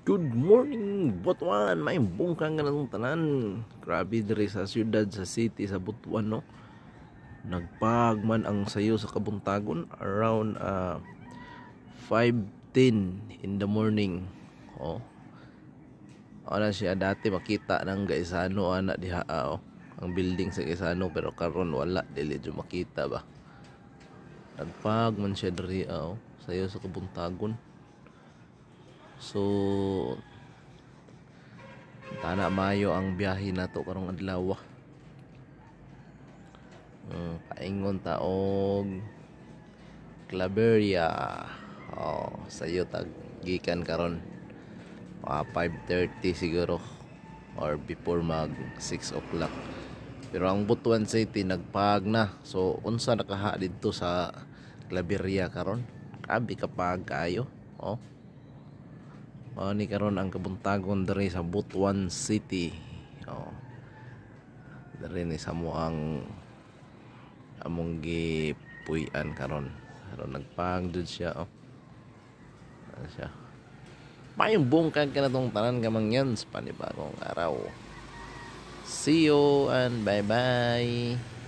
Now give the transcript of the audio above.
Good morning, Butuan! May bungkang ka na itong tanan. Grabe diri sa siyudad, sa city, sa Butuan, no? Nagpagman ang sayo sa kabuntagon around uh, ah, 5.10 in the morning. Oh. Ana siya dati makita ng Gaisano ana diha ah, oh. ang building sa Gaisano pero karon wala dili jo makita ba. Nagpagman siya diri ah, oh, sayo sa kabuntagon. So tana mayo ang biyahe nato karong adlaw. Uh, paingon ta og Claveria. Oh, sayo tag gikan karon. Uh, 5:30 siguro or before mag 6 o'clock. Pero ang Butuan City nagpag na. So unsa nakaha didto sa Claveria karon? Abi kapag kayo. Oh mao oh, ni karon ang kabuntagon diri sa Butuan City oh diri ni sa ang among puy an karon karon nagpagdud siya oh ano siya Payong bungkag ka na tong tanan gamang yan sa panibagong araw. See you and bye-bye.